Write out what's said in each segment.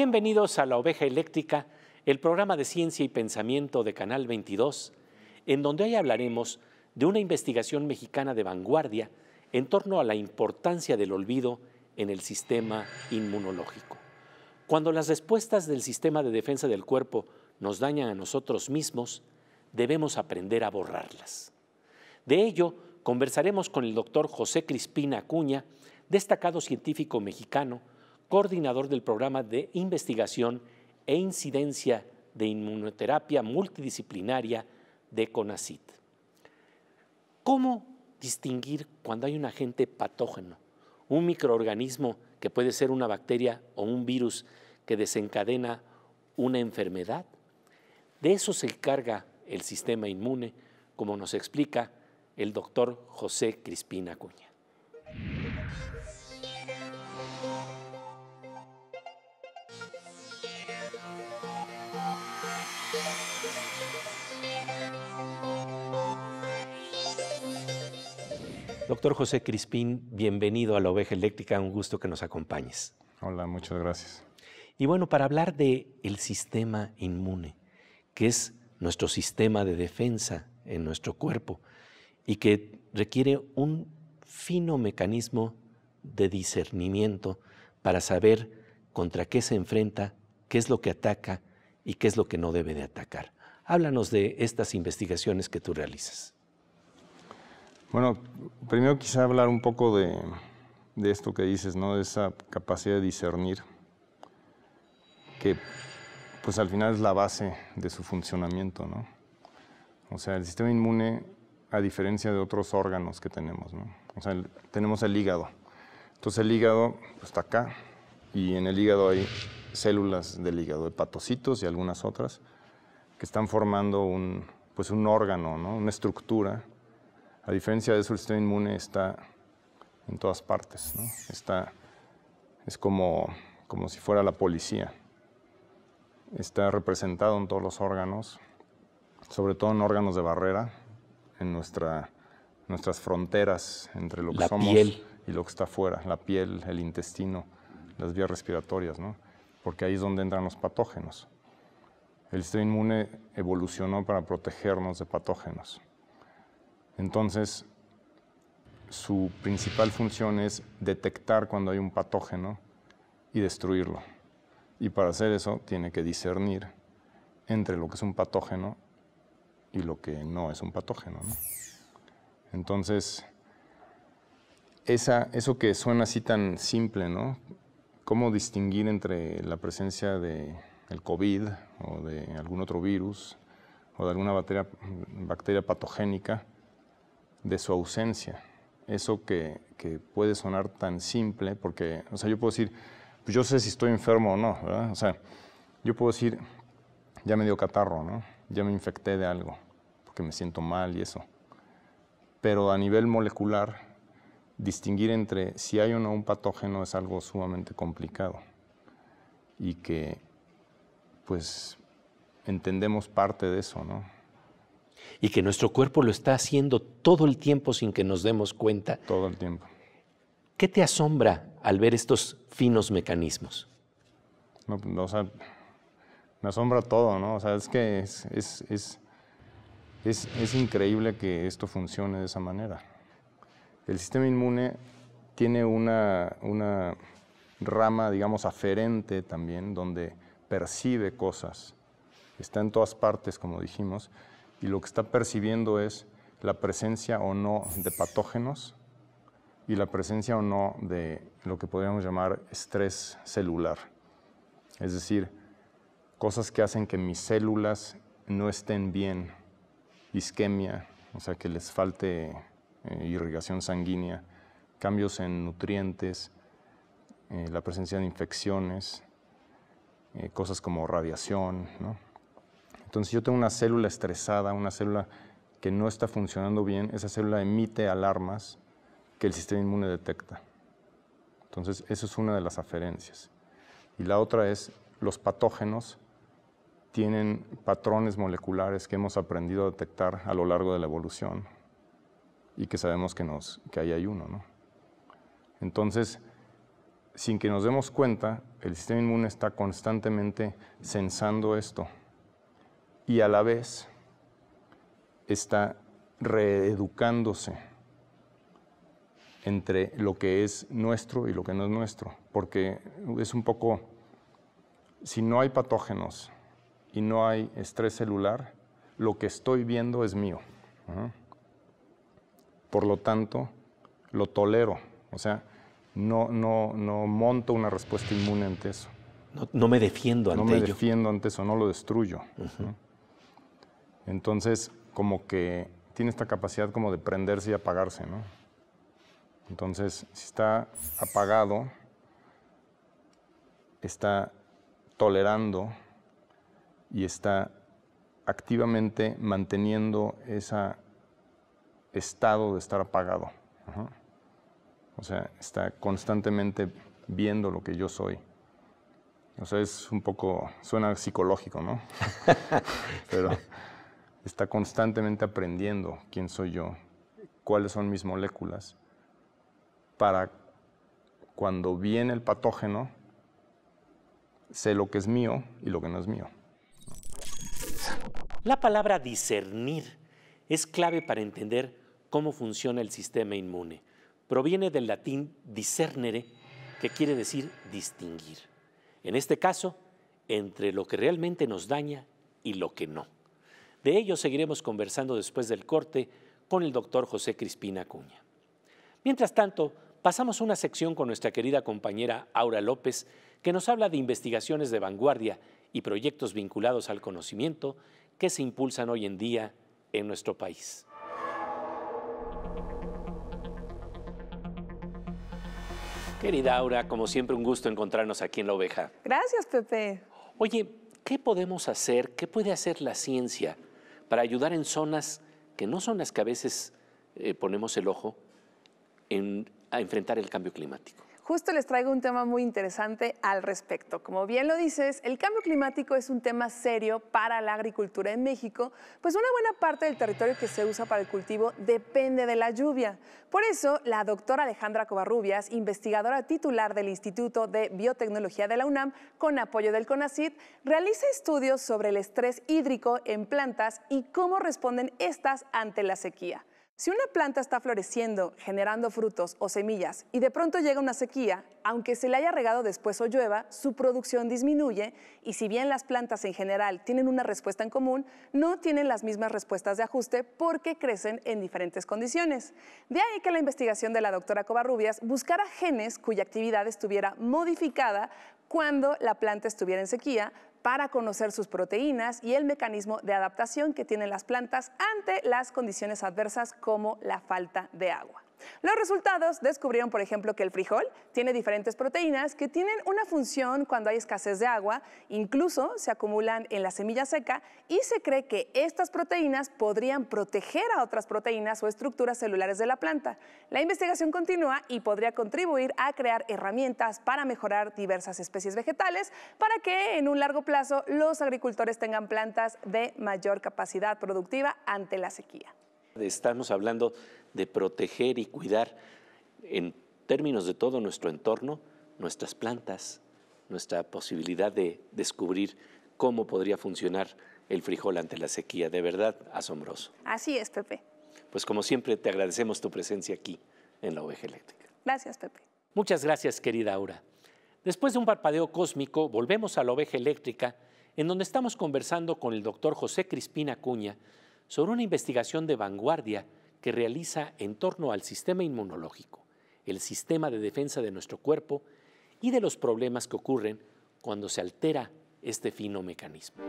Bienvenidos a La Oveja Eléctrica, el programa de ciencia y pensamiento de Canal 22, en donde hoy hablaremos de una investigación mexicana de vanguardia en torno a la importancia del olvido en el sistema inmunológico. Cuando las respuestas del sistema de defensa del cuerpo nos dañan a nosotros mismos, debemos aprender a borrarlas. De ello, conversaremos con el doctor José Crispina Acuña, destacado científico mexicano, coordinador del programa de investigación e incidencia de inmunoterapia multidisciplinaria de CONACIT. ¿Cómo distinguir cuando hay un agente patógeno, un microorganismo que puede ser una bacteria o un virus que desencadena una enfermedad? De eso se encarga el sistema inmune, como nos explica el doctor José Crispín Acuña. Doctor José Crispín, bienvenido a la Oveja Eléctrica, un gusto que nos acompañes. Hola, muchas gracias. Y bueno, para hablar de el sistema inmune, que es nuestro sistema de defensa en nuestro cuerpo y que requiere un fino mecanismo de discernimiento para saber contra qué se enfrenta, qué es lo que ataca y qué es lo que no debe de atacar. Háblanos de estas investigaciones que tú realizas. Bueno, primero quisiera hablar un poco de, esto que dices, ¿no? De esa capacidad de discernir, que pues al final es la base de su funcionamiento, ¿no? O sea, el sistema inmune, a diferencia de otros órganos que tenemos, ¿no? O sea, tenemos el hígado. Entonces el hígado pues, está acá y en el hígado hay células del hígado, hepatocitos y algunas otras, que están formando un, pues, un órgano, ¿no? una estructura a diferencia de eso, el sistema inmune está en todas partes, Está, es como, como si fuera la policía. Está representado en todos los órganos, sobre todo en órganos de barrera, en nuestra, nuestras fronteras entre lo que somos y lo que está afuera, la piel, el intestino, las vías respiratorias, ¿no? porque ahí es donde entran los patógenos. El sistema inmune evolucionó para protegernos de patógenos. Entonces, su principal función es detectar cuando hay un patógeno y destruirlo. Y para hacer eso tiene que discernir entre lo que es un patógeno y lo que no es un patógeno. Entonces, eso que suena así tan simple, ¿no? ¿Cómo distinguir entre la presencia del COVID o de algún otro virus o de alguna bacteria patogénica? de su ausencia. Eso que, que puede sonar tan simple, porque, o sea, yo puedo decir, pues yo sé si estoy enfermo o no, ¿verdad? O sea, yo puedo decir, ya me dio catarro, ¿no? Ya me infecté de algo, porque me siento mal y eso. Pero a nivel molecular, distinguir entre si hay o no un patógeno es algo sumamente complicado y que pues entendemos parte de eso, ¿no? y que nuestro cuerpo lo está haciendo todo el tiempo sin que nos demos cuenta. Todo el tiempo. ¿Qué te asombra al ver estos finos mecanismos? me asombra todo, ¿no? O sea, es que es, increíble que esto funcione de esa manera. El sistema inmune tiene una rama, digamos, aferente también, donde percibe cosas. Está en todas partes, como dijimos, y lo que está percibiendo es la presencia o no de patógenos y la presencia o no de lo que podríamos llamar estrés celular. Es decir, cosas que hacen que mis células no estén bien, isquemia, o sea, que les falte eh, irrigación sanguínea, cambios en nutrientes, eh, la presencia de infecciones, eh, cosas como radiación, ¿no? Entonces, si yo tengo una célula estresada, una célula que no está funcionando bien, esa célula emite alarmas que el sistema inmune detecta. Entonces, eso es una de las aferencias. Y la otra es, los patógenos tienen patrones moleculares que hemos aprendido a detectar a lo largo de la evolución y que sabemos que, ahí hay uno. Entonces, sin que nos demos cuenta, el sistema inmune está constantemente sensando esto y a la vez está reeducándose entre lo que es nuestro y lo que no es nuestro, porque es un poco, si no hay patógenos y no hay estrés celular, lo que estoy viendo es mío. Por lo tanto, lo tolero, o sea, no, no, no monto una respuesta inmune ante eso. No, me defiendo ante ello. No me defiendo ante eso, no lo destruyo. Entonces, como que tiene esta capacidad como de prenderse y apagarse, ¿no? Entonces, si está apagado, está tolerando y está activamente manteniendo ese estado de estar apagado. O sea, está constantemente viendo lo que yo soy. O sea, es un poco, suena psicológico, ¿no? Pero está constantemente aprendiendo quién soy yo, cuáles son mis moléculas, para cuando viene el patógeno, sé lo que es mío y lo que no es mío. La palabra discernir es clave para entender cómo funciona el sistema inmune. Proviene del latín discernere, que quiere decir distinguir. En este caso, entre lo que realmente nos daña y lo que no. De ello seguiremos conversando después del corte con el doctor José Crispina Acuña. Mientras tanto, pasamos una sección con nuestra querida compañera Aura López, que nos habla de investigaciones de vanguardia y proyectos vinculados al conocimiento que se impulsan hoy en día en nuestro país. Querida Aura, como siempre un gusto encontrarnos aquí en La Oveja. Gracias, Pepe. Oye, ¿qué podemos hacer? ¿Qué puede hacer la ciencia para ayudar en zonas que no son las que a veces eh, ponemos el ojo a enfrentar el cambio climático justo les traigo un tema muy interesante al respecto. Como bien lo dices, el cambio climático es un tema serio para la agricultura en México, pues una buena parte del territorio que se usa para el cultivo depende de la lluvia. Por eso, la doctora Alejandra Covarrubias, investigadora titular del Instituto de Biotecnología de la UNAM, con apoyo del CONACYT, realiza estudios sobre el estrés hídrico en plantas y cómo responden estas ante la sequía. Si una planta está floreciendo, generando frutos o semillas y de pronto llega una sequía, aunque se le haya regado después o llueva, su producción disminuye y si bien las plantas en general tienen una respuesta en común, no tienen las mismas respuestas de ajuste porque crecen en diferentes condiciones. De ahí que la investigación de la doctora Covarrubias buscara genes cuya actividad estuviera modificada cuando la planta estuviera en sequía para conocer sus proteínas y el mecanismo de adaptación que tienen las plantas ante las condiciones adversas como la falta de agua. Los resultados descubrieron, por ejemplo, que el frijol tiene diferentes proteínas que tienen una función cuando hay escasez de agua, incluso se acumulan en la semilla seca y se cree que estas proteínas podrían proteger a otras proteínas o estructuras celulares de la planta. La investigación continúa y podría contribuir a crear herramientas para mejorar diversas especies vegetales para que en un largo plazo los agricultores tengan plantas de mayor capacidad productiva ante la sequía. Estamos hablando de proteger y cuidar en términos de todo nuestro entorno, nuestras plantas, nuestra posibilidad de descubrir cómo podría funcionar el frijol ante la sequía. De verdad, asombroso. Así es, Pepe. Pues como siempre, te agradecemos tu presencia aquí en la oveja eléctrica. Gracias, Pepe. Muchas gracias, querida Aura. Después de un parpadeo cósmico, volvemos a la oveja eléctrica, en donde estamos conversando con el doctor José Crispina Acuña sobre una investigación de vanguardia que realiza en torno al sistema inmunológico, el sistema de defensa de nuestro cuerpo y de los problemas que ocurren cuando se altera este fino mecanismo.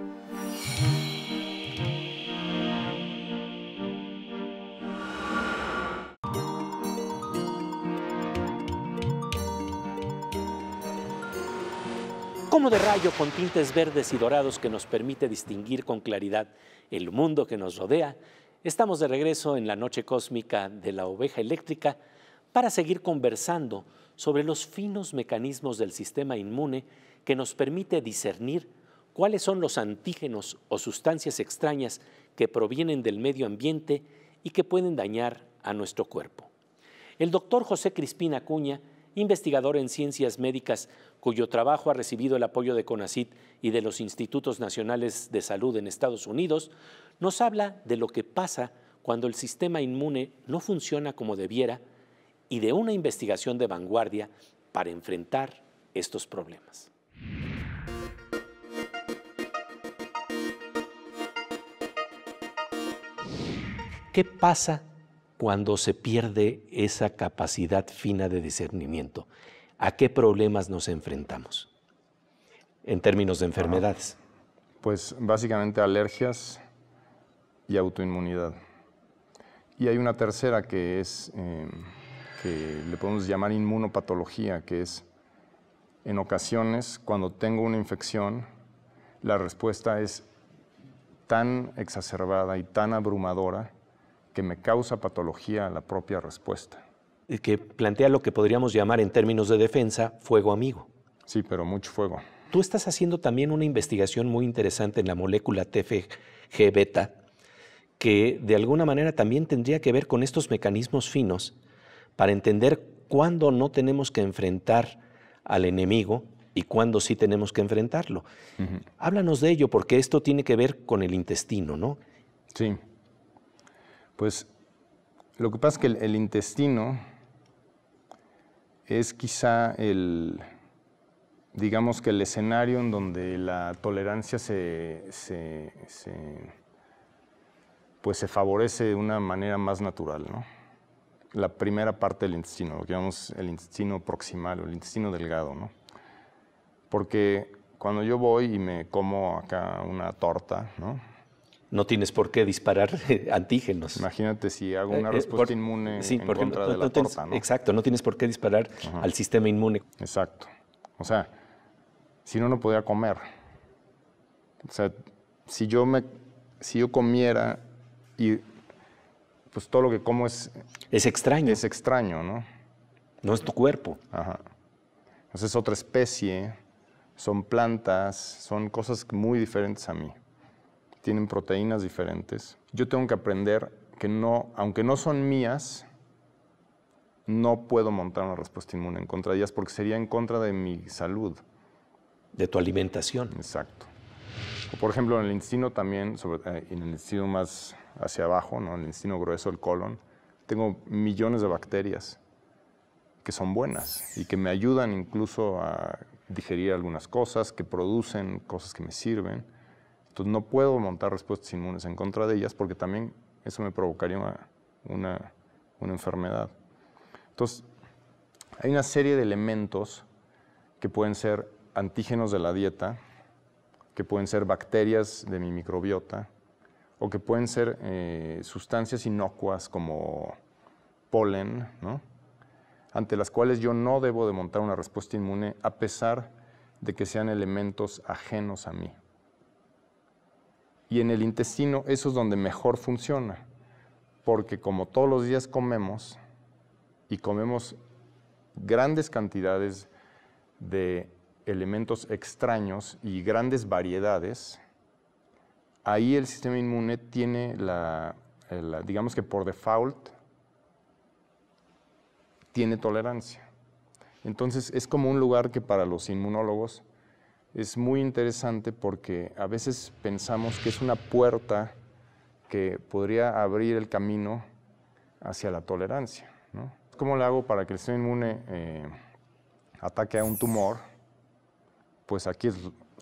como de rayo con tintes verdes y dorados que nos permite distinguir con claridad el mundo que nos rodea, estamos de regreso en la noche cósmica de la oveja eléctrica para seguir conversando sobre los finos mecanismos del sistema inmune que nos permite discernir cuáles son los antígenos o sustancias extrañas que provienen del medio ambiente y que pueden dañar a nuestro cuerpo. El doctor José Crispín Acuña, investigador en ciencias médicas, cuyo trabajo ha recibido el apoyo de CONACIT y de los Institutos Nacionales de Salud en Estados Unidos, nos habla de lo que pasa cuando el sistema inmune no funciona como debiera y de una investigación de vanguardia para enfrentar estos problemas. ¿Qué pasa cuando se pierde esa capacidad fina de discernimiento? a qué problemas nos enfrentamos en términos de enfermedades. Pues básicamente alergias y autoinmunidad. Y hay una tercera que es, em, que le podemos llamar inmunopatología, que es en ocasiones cuando tengo una infección, la respuesta es tan exacerbada y tan abrumadora que me causa patología la propia respuesta. Eh, que plantea lo que podríamos llamar en términos de defensa fuego amigo. Sí, pero mucho fuego. Tú estás haciendo también una investigación muy interesante en la molécula TFG beta, que de alguna manera también tendría que ver con estos mecanismos finos para entender cuándo no tenemos que enfrentar al enemigo y cuándo sí tenemos que enfrentarlo. Háblanos de ello, porque esto tiene que ver con el intestino, ¿no? Sí. Pues lo que pasa es que el intestino es quizá el, digamos que el escenario en donde la tolerancia se, pues se favorece de una manera más natural. ¿no? La primera parte del intestino, lo que llamamos el intestino proximal o el intestino delgado. ¿no? Porque cuando yo voy y me como acá una torta, ¿no? no tienes por qué disparar antígenos. Imagínate si hago una respuesta inmune en de Exacto, no tienes por qué disparar al sistema inmune. Exacto. O sea, si no, no podría comer. O sea, si yo me, si yo comiera y pues todo lo que como es... Es extraño. Es extraño, ¿no? No es tu cuerpo. Ajá. Entonces es otra especie, son plantas, son cosas muy diferentes a mí tienen proteínas diferentes. Yo tengo que aprender que no, aunque no son mías, no puedo montar una respuesta inmune en contra de ellas porque sería en contra de mi salud. De tu alimentación. Exacto. Por ejemplo, en el intestino también, eh, en el intestino más hacia abajo, en el intestino grueso, el colon, tengo millones de bacterias que son buenas y que me ayudan incluso a digerir algunas cosas, que producen cosas que me sirven. Entonces no puedo montar respuestas inmunes en contra de ellas porque también eso me provocaría una, enfermedad. Entonces, hay una serie de elementos que pueden ser antígenos de la dieta, que pueden ser bacterias de mi microbiota, o que pueden ser eh, sustancias inocuas como polen, ante las cuales yo no debo de montar una respuesta inmune a pesar de que sean elementos ajenos a mí. Y en el intestino eso es donde mejor funciona, porque como todos los días comemos y comemos grandes cantidades de elementos extraños y grandes variedades, ahí el sistema inmune tiene la, eh, la, digamos que por default, tiene tolerancia. Entonces es como un lugar que para los inmunólogos es muy interesante porque a veces pensamos que es una puerta que podría abrir el camino hacia la tolerancia. ¿no? ¿Cómo le hago para que el sistema inmune eh, ataque a un tumor? Pues aquí es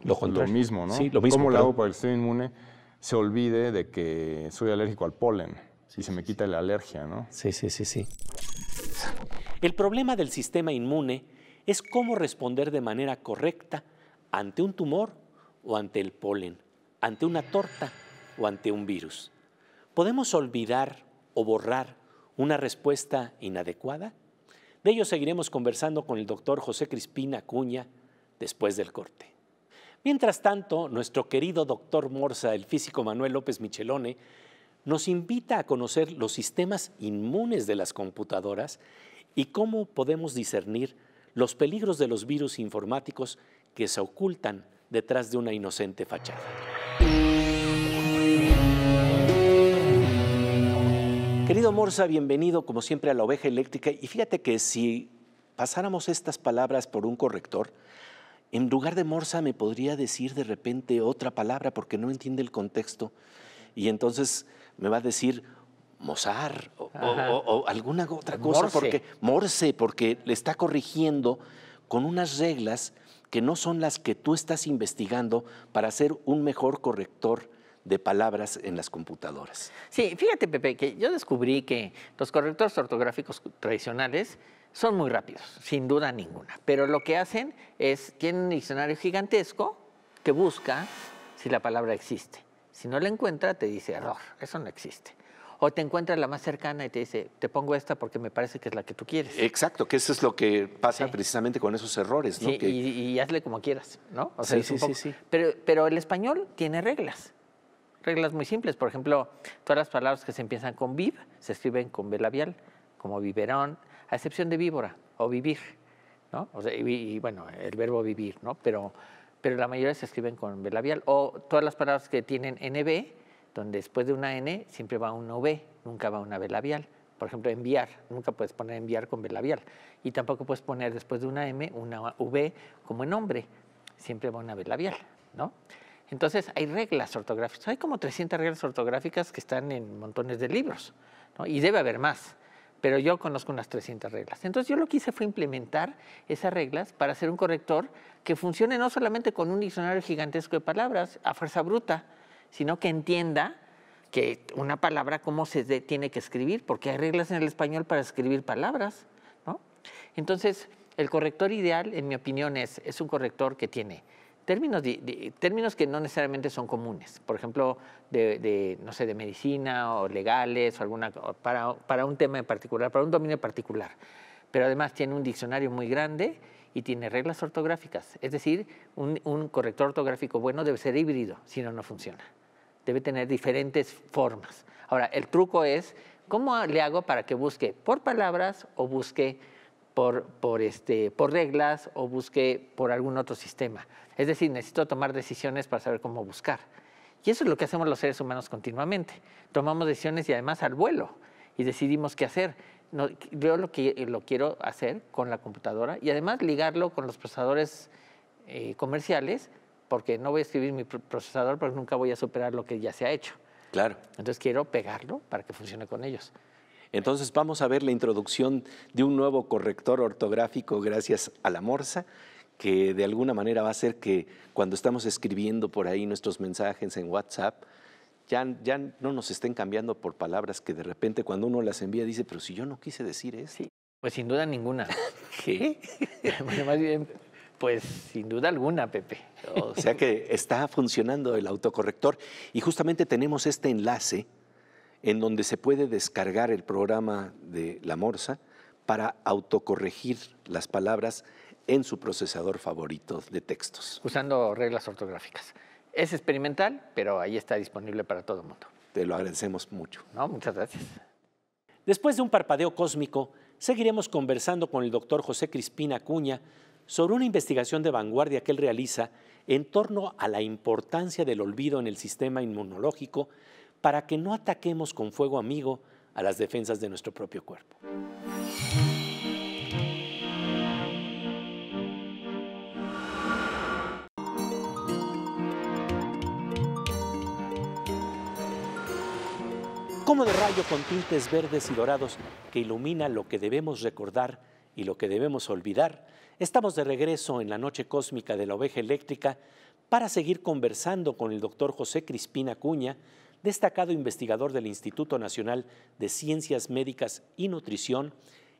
lo, mismo, ¿no? lo mismo. ¿Cómo le hago para que el sistema inmune se olvide de que soy alérgico al polen si y se me quita la alergia, ¿no? Sí, sí, sí, sí. El problema del sistema inmune es cómo responder de manera correcta ante un tumor o ante el polen, ante una torta o ante un virus. ¿Podemos olvidar o borrar una respuesta inadecuada? De ello seguiremos conversando con el doctor José Crispín Acuña después del corte. Mientras tanto, nuestro querido doctor Morsa, el físico Manuel López Michelone, nos invita a conocer los sistemas inmunes de las computadoras y cómo podemos discernir los peligros de los virus informáticos que se ocultan detrás de una inocente fachada. Querido Morsa, bienvenido como siempre a la oveja eléctrica y fíjate que si pasáramos estas palabras por un corrector, en lugar de Morsa me podría decir de repente otra palabra porque no entiende el contexto y entonces me va a decir Mozar o, alguna otra cosa porque Morse porque le está corrigiendo con unas reglas que no son las que tú estás investigando para ser un mejor corrector de palabras en las computadoras. Sí, fíjate Pepe, que yo descubrí que los correctores ortográficos tradicionales son muy rápidos, sin duda ninguna, pero lo que hacen es, tienen un diccionario gigantesco que busca si la palabra existe. Si no la encuentra, te dice error, eso no existe. O te encuentras la más cercana y te dice, te pongo esta porque me parece que es la que tú quieres. Exacto, que eso es lo que pasa precisamente con esos errores, ¿no? y, hazle como quieras, ¿no? O sea, sí, sí, sí, Pero, pero el español tiene reglas, reglas muy simples. Por ejemplo, todas las palabras que se empiezan con viv se escriben con b labial, como viverón, a excepción de víbora o vivir, ¿no? O sea, y, bueno, el verbo vivir, ¿no? Pero, pero la mayoría se escriben con b labial. O todas las palabras que tienen nb donde después de una N siempre va una V, nunca va una V labial. Por ejemplo, enviar, nunca puedes poner enviar con V labial. Y tampoco puedes poner después de una M una V como en hombre, siempre va una V labial, ¿no? Entonces hay reglas ortográficas, hay como 300 reglas ortográficas que están en montones de libros, Y debe haber más pero yo conozco unas 300 reglas. Entonces yo lo que hice fue implementar esas reglas para hacer un corrector que funcione no solamente con un diccionario gigantesco de palabras a fuerza bruta, sino que entienda que una palabra cómo se tiene que escribir, porque hay reglas en el español para escribir palabras. Entonces, el corrector ideal, en mi opinión, es, un corrector que tiene términos, que no necesariamente son comunes, por ejemplo, de, no sé, de medicina o legales o alguna, para, para un tema en particular, para un dominio particular, pero además tiene un diccionario muy grande y tiene reglas ortográficas. Es decir, un, corrector ortográfico bueno debe ser híbrido, si no, no funciona. Debe tener diferentes formas. Ahora, el truco es, ¿cómo le hago para que busque por palabras o busque por, este, por reglas o busque por algún otro sistema? Es decir, necesito tomar decisiones para saber cómo buscar. Y eso es lo que hacemos los seres humanos continuamente. Tomamos decisiones y además al vuelo y decidimos qué hacer yo lo, que, eh, lo quiero hacer con la computadora y además ligarlo con los procesadores eh, comerciales, porque no voy a escribir mi procesador, porque nunca voy a superar lo que ya se ha hecho. Claro. Entonces quiero pegarlo para que funcione con ellos. Entonces vamos a ver la introducción de un nuevo corrector ortográfico gracias a la Morsa, que de alguna manera va a hacer que cuando estamos escribiendo por ahí nuestros mensajes en WhatsApp, ya, no nos estén cambiando por palabras que de repente cuando uno las envía dice, pero si yo no quise decir eso. pues sin duda ninguna. ¿Qué? más bien, pues sin duda alguna, Pepe. O sea que está funcionando el autocorrector y justamente tenemos este enlace en donde se puede descargar el programa de La Morsa para autocorregir las palabras en su procesador favorito de textos. Usando reglas ortográficas. Es experimental, pero ahí está disponible para todo el mundo. Te lo agradecemos mucho. muchas gracias. Después de un parpadeo cósmico, seguiremos conversando con el doctor José Crispín Acuña sobre una investigación de vanguardia que él realiza en torno a la importancia del olvido en el sistema inmunológico para que no ataquemos con fuego amigo a las defensas de nuestro propio cuerpo. de rayo con tintes verdes y dorados que ilumina lo que debemos recordar y lo que debemos olvidar, estamos de regreso en la noche cósmica de la oveja eléctrica para seguir conversando con el doctor José Crispina Acuña, destacado investigador del Instituto Nacional de Ciencias Médicas y Nutrición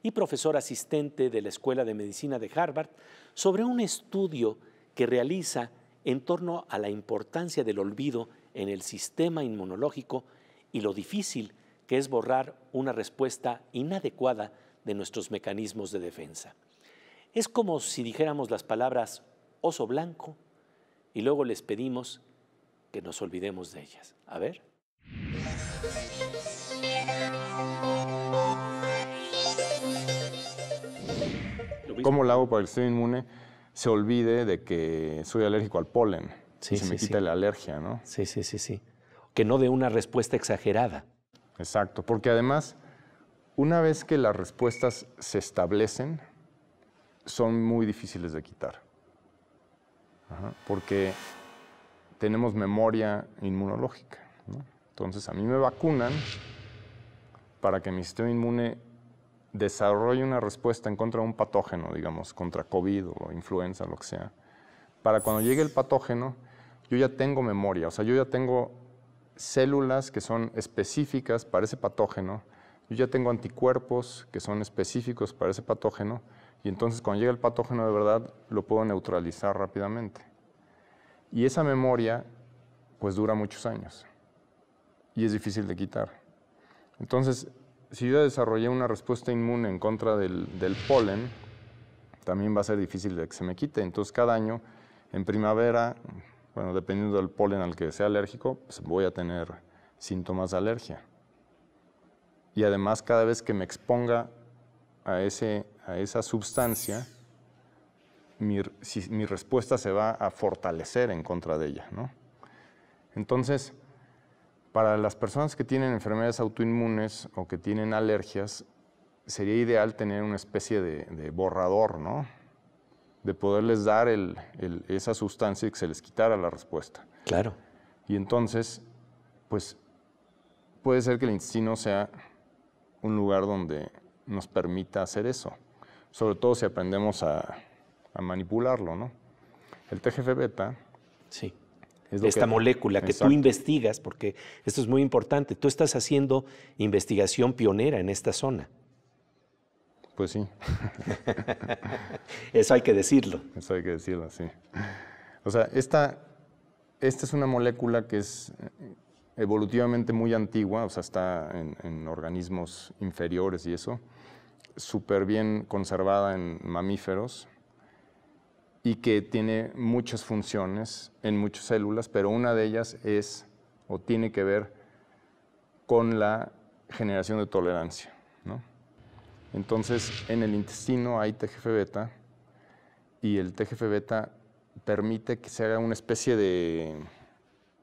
y profesor asistente de la Escuela de Medicina de Harvard, sobre un estudio que realiza en torno a la importancia del olvido en el sistema inmunológico y lo difícil que es borrar una respuesta inadecuada de nuestros mecanismos de defensa. Es como si dijéramos las palabras oso blanco y luego les pedimos que nos olvidemos de ellas. A ver. ¿Cómo lo hago para que ser inmune? Se olvide de que soy alérgico al polen. Sí, se me quita la alergia, ¿no? Sí, sí, sí, sí que no de una respuesta exagerada. Exacto, porque además, una vez que las respuestas se establecen, son muy difíciles de quitar. porque tenemos memoria inmunológica. Entonces, a mí me vacunan para que mi sistema inmune desarrolle una respuesta en contra de un patógeno, digamos, contra COVID o influenza, lo que sea. Para cuando llegue el patógeno, yo ya tengo memoria, o sea, yo ya tengo células que son específicas para ese patógeno. Yo ya tengo anticuerpos que son específicos para ese patógeno y entonces cuando llega el patógeno de verdad lo puedo neutralizar rápidamente. Y esa memoria pues dura muchos años y es difícil de quitar. Entonces, si yo desarrollé una respuesta inmune en contra del, del polen, también va a ser difícil de que se me quite. Entonces, cada año, en primavera, bueno, dependiendo del polen al que sea alérgico, pues voy a tener síntomas de alergia. Y además cada vez que me exponga a, esa sustancia, mi, respuesta se va a fortalecer en contra de ella. ¿no? Entonces, para las personas que tienen enfermedades autoinmunes o que tienen alergias, sería ideal tener una especie de, de borrador, ¿no? de poderles dar esa sustancia y que se les quitara la respuesta. Claro. Y entonces, pues puede ser que el intestino sea un lugar donde nos permita hacer eso, sobre todo si aprendemos a, manipularlo, ¿no? El TGF beta. Sí. esta molécula que tú investigas, porque esto es muy importante. Tú estás haciendo investigación pionera en esta zona. Pues sí. Eso hay que decirlo. Eso hay que decirlo, sí. O sea, esta, esta es una molécula que es evolutivamente muy antigua, o sea, está en, en organismos inferiores y eso, súper bien conservada en mamíferos y que tiene muchas funciones en muchas células, pero una de ellas es o tiene que ver con la generación de tolerancia. Entonces, en el intestino hay TGF beta y el TGF beta permite que se haga una especie de,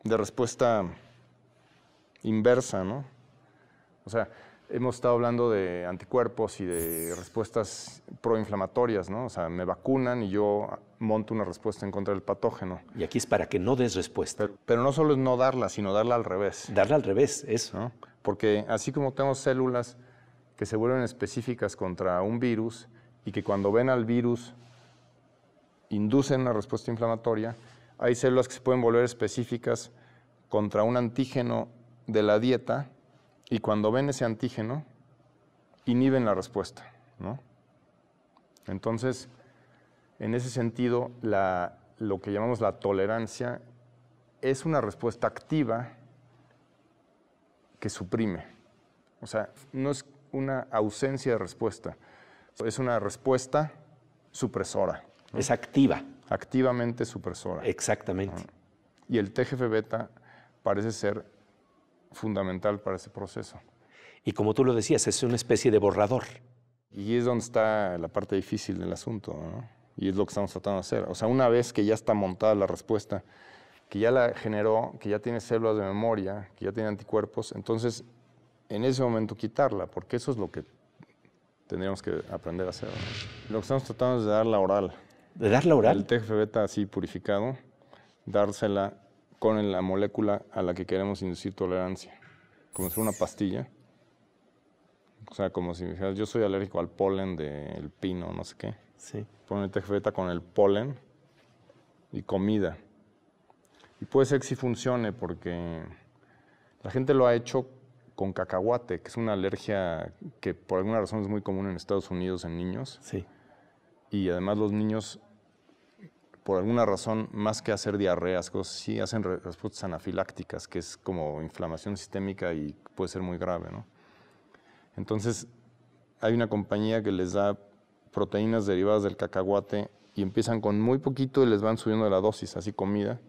respuesta inversa, ¿no? O sea, hemos estado hablando de anticuerpos y de respuestas proinflamatorias, ¿no? O sea, me vacunan y yo monto una respuesta en contra del patógeno. Y aquí es para que no des respuesta. Pero, no solo es no darla, sino darla al revés. Darla al revés, eso. Porque así como tenemos células que se vuelven específicas contra un virus y que cuando ven al virus inducen una respuesta inflamatoria, hay células que se pueden volver específicas contra un antígeno de la dieta y cuando ven ese antígeno inhiben la respuesta. Entonces, en ese sentido, la, lo que llamamos la tolerancia es una respuesta activa que suprime. O sea, no es una ausencia de respuesta. Es una respuesta supresora. Es activa. Activamente supresora. Exactamente. Ah. Y el TGF beta parece ser fundamental para ese proceso. Y como tú lo decías, es una especie de borrador. Y es donde está la parte difícil del asunto, ¿no? Y es lo que estamos tratando de hacer. O sea, una vez que ya está montada la respuesta, que ya la generó, que ya tiene células de memoria, que ya tiene anticuerpos, entonces en ese momento quitarla, porque eso es lo que tendríamos que aprender a hacer. Lo que estamos tratando es de dar oral. ¿De dar oral? El TGF beta así purificado, dársela con la molécula a la que queremos inducir tolerancia, como si fuera una pastilla. O sea, como si me dijeras, yo soy alérgico al polen del pino, no sé qué. Sí. Pon el TGF beta con el polen y comida. Y puede ser que sí funcione, porque la gente lo ha hecho con cacahuate, que es una alergia que por alguna razón es muy común en Estados Unidos en niños. Sí. Y además los niños, por alguna razón, más que hacer diarreas, cosas sí hacen respuestas anafilácticas, que es como inflamación sistémica y puede ser muy grave, ¿no? Entonces, hay una compañía que les da proteínas derivadas del cacahuate y empiezan con muy poquito y les van subiendo la dosis, así comida,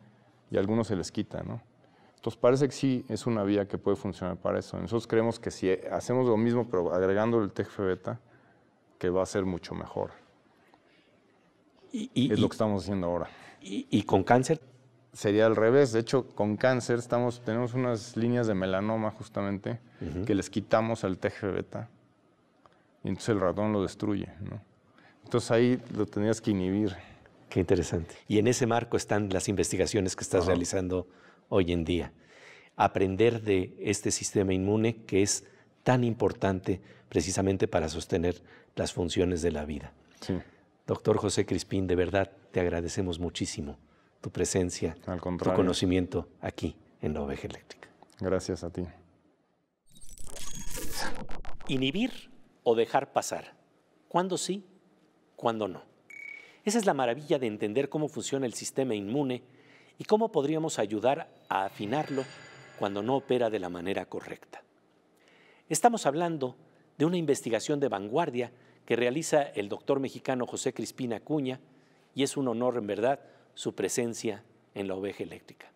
y algunos se les quita, ¿no? Entonces parece que sí es una vía que puede funcionar para eso. Nosotros creemos que si hacemos lo mismo pero agregando el TGF beta, que va a ser mucho mejor. es lo que estamos haciendo ahora. Y, con cáncer? Sería al revés. De hecho, con cáncer estamos, tenemos unas líneas de melanoma justamente que les quitamos al TGF beta. Y entonces el ratón lo destruye. Entonces ahí lo tendrías que inhibir. Qué interesante. Y en ese marco están las investigaciones que estás realizando hoy en día. Aprender de este sistema inmune que es tan importante precisamente para sostener las funciones de la vida. Doctor José Crispín, de verdad te agradecemos muchísimo tu presencia, tu conocimiento aquí en la oveja eléctrica. Gracias a ti. Inhibir o dejar pasar. ¿Cuándo sí? ¿Cuándo no? Esa es la maravilla de entender cómo funciona el sistema inmune y cómo podríamos ayudar a afinarlo cuando no opera de la manera correcta. Estamos hablando de una investigación de vanguardia que realiza el doctor mexicano José Crispina Acuña y es un honor en verdad su presencia en la oveja eléctrica.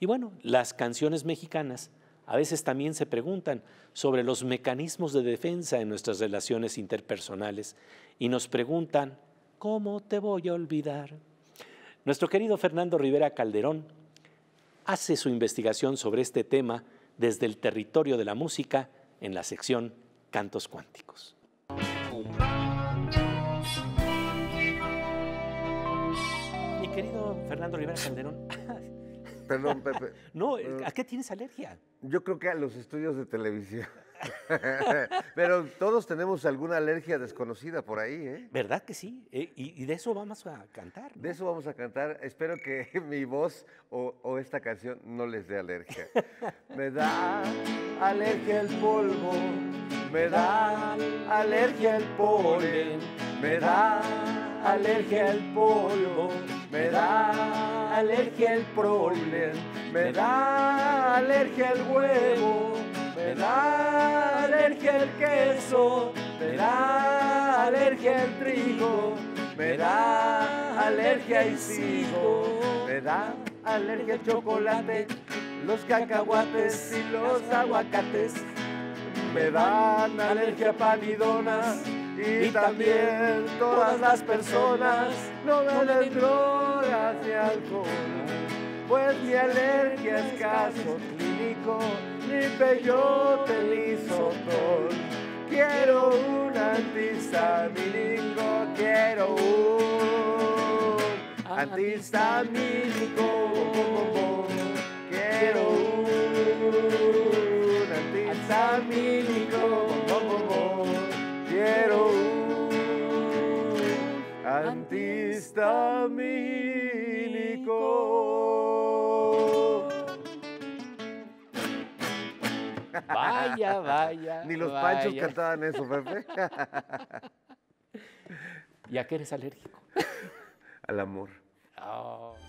Y bueno, las canciones mexicanas a veces también se preguntan sobre los mecanismos de defensa en nuestras relaciones interpersonales y nos preguntan, ¿cómo te voy a olvidar? Nuestro querido Fernando Rivera Calderón hace su investigación sobre este tema desde el territorio de la música en la sección Cantos Cuánticos. Mi querido Fernando Rivera Calderón. Perdón, Pepe. No, ¿a qué tienes alergia? Yo creo que a los estudios de televisión. Pero todos tenemos alguna alergia desconocida por ahí, ¿eh? ¿Verdad que sí? Eh, y, de eso vamos a cantar. De eso vamos a cantar. Espero que mi voz o, o esta canción no les dé alergia. me da alergia el polvo, me da alergia el polen, me da alergia el polvo, me da alergia el polen, me da alergia el huevo me da alergia el queso, me da alergia el trigo, me da alergia el cigo, me da alergia el chocolate, los cacahuates y los aguacates. Me dan alergia panidonas y también todas las personas no dan drogas ni alcohol, pues mi alergia es caso clínico mi peyote lisotón. Quiero un antihistamínico, quiero un antihistamínico. Quiero un antihistamínico. Quiero un antihistamínico. Vaya, vaya. Ni los panchos cantaban eso, Pepe. ¿Y a qué eres alérgico? Al amor. Oh.